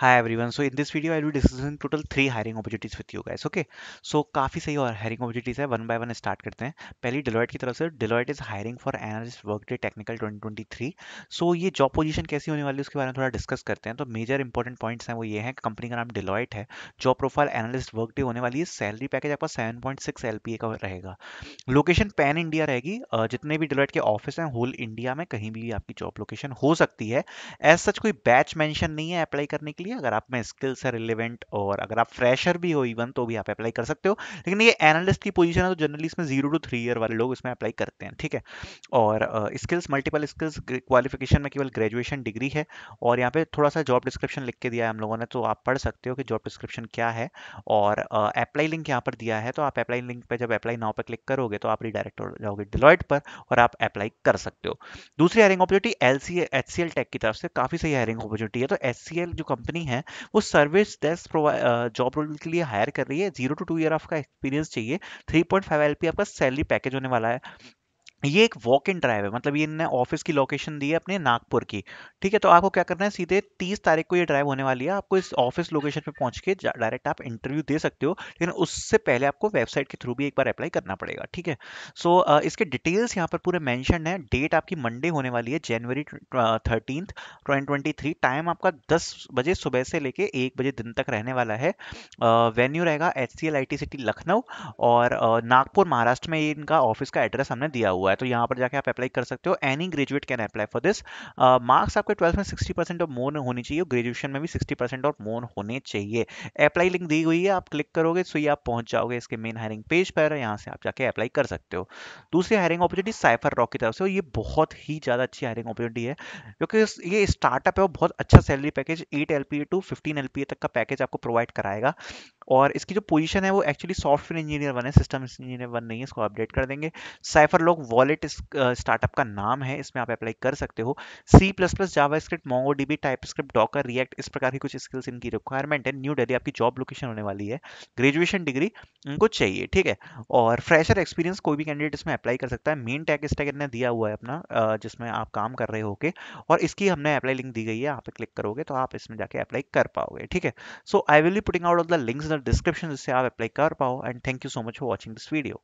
Hi everyone. So in this video, I will be discussing total three hiring opportunities with you guys. Okay. So काफी सही और hiring opportunities है. One by one start करते हैं. पहली Deloitte की तरफ से Deloitte is hiring for analyst workday technical 2023. So ये job position कैसी होने वाली है उसके बारे में थोड़ा discuss करते हैं. तो major important points हैं वो ये हैं कि कंपनी का नाम Deloitte है. Job profile analyst workday होने वाली है. Salary package आपका 7.6 LPA का रहेगा. Location pan India रहेगी. जितने भी Deloitte के ऑफिस हैं होल इंडिया में कहीं भी आपकी जॉब लोकेशन हो सकती है. एज सच कोई बैच मेंशन नहीं है अप्लाई करने के लिए लिए अगर आप में स्किल्स है रिलेवेंट और अगर आप फ्रेशर भी हो इवन तो भी आप अप्लाई कर सकते हो लेकिन ये एनालिस्ट की पोजीशन है तो जनरली इसमें जीरो टू थ्री ईयर वाले लोग इसमें अप्लाई करते हैं ठीक है और स्किल्स मल्टीपल स्किल्स क्वालिफिकेशन में केवल ग्रेजुएशन डिग्री है और यहाँ पे थोड़ा सा जॉब डिस्क्रिप्शन लिख के दिया है हम लोगों ने तो आप पढ़ सकते हो कि जॉब डिस्क्रिप्शन क्या है और अप्लाई लिंक यहाँ पर दिया है तो आप अप्लाई लिंक पर जब अप्लाई नाव पर क्लिक करोगे तो आप रिडायरेक्ट हो जाओगे डिलॉइट पर और आप अप्लाई कर सकते हो दूसरी hiring opportunity L C L Tech की तरफ से काफ़ी सही हायरिंग अपॉर्चुनिटी है तो एस जो कंपनी कंपनी है वो सर्विस डेस्क जॉब रोल के लिए हायर कर रही है जीरो टू टू ईयर आपका एक्सपीरियंस चाहिए थ्री पॉइंट फाइव एल आपका सैलरी पैकेज होने वाला है ये एक वॉक इन ड्राइव है मतलब ये इनने ऑफिस की लोकेशन दी है अपने नागपुर की ठीक है तो आपको क्या करना है सीधे तीस तारीख को ये ड्राइव होने वाली है आपको इस ऑफिस लोकेशन पे पहुंच के डायरेक्ट आप इंटरव्यू दे सकते हो लेकिन उससे पहले आपको वेबसाइट के थ्रू भी एक बार अप्लाई करना पड़ेगा ठीक है सो so, इसके डिटेल्स यहाँ पर पूरे मैंशन है डेट आपकी मंडे होने वाली है जनवरी थर्टीन ट्वेंटी टाइम आपका दस बजे सुबह से लेके एक बजे दिन तक रहने वाला है वेन्यू रहेगा एच सी सिटी लखनऊ और नागपुर महाराष्ट्र में इनका ऑफिस का एड्रेस हमने दिया हुआ हुआ है तो यहाँ पर जाके आप अप्लाई कर सकते हो any graduate can apply for this marks आपके ट्वेल्थ में सिक्सटी परसेंट और मोन होनी चाहिए ग्रेजुएशन में भी सिक्सटी परसेंट और मोन होने चाहिए अप्लाई लिंक दी हुई है आप क्लिक करोगे सो ये आप पहुंच जाओगे इसके मेन हायरिंग पेज पर यहाँ से आप जाके अप्लाई कर सकते हो दूसरी हायरिंग अपॉर्चुनिटी साइफर रॉक की तरफ से ये बहुत ही ज़्यादा अच्छी हायरिंग अपॉर्चुनिटी है क्योंकि ये स्टार्टअप है और बहुत अच्छा salary package eight L to fifteen L तक का पैकेज आपको प्रोवाइड कराएगा और इसकी जो पोजीशन है वो एक्चुअली सॉफ्टवेयर इंजीनियर वन है सिस्टम इंजीनियर वन नहीं है इसको अपडेट कर देंगे साइफर लॉक वॉलेट स्टार्टअप का नाम है इसमें आप अप्लाई कर सकते हो C plus plus JavaScript MongoDB TypeScript Docker React इस प्रकार की कुछ स्किल्स इनकी रिक्वायरमेंट है न्यू डेली आपकी जॉब लोकेशन होने वाली है ग्रेजुएशन डिग्री इनको चाहिए ठीक है और फ्रेशर एक्सपीरियंस कोई भी कैंडिडेट इसमें अप्लाई कर सकता है मेन टैग स्टैक इन्हें दिया हुआ है अपना uh, जिसमें आप काम कर रहे होके और इसकी हमने अप्लाई लिंक दी गई है आप क्लिक करोगे तो आप इसमें जाके अप्लाई कर पाओगे ठीक है so I will be putting out of the links the description, to say I apply carpow and thank you so much for watching this video.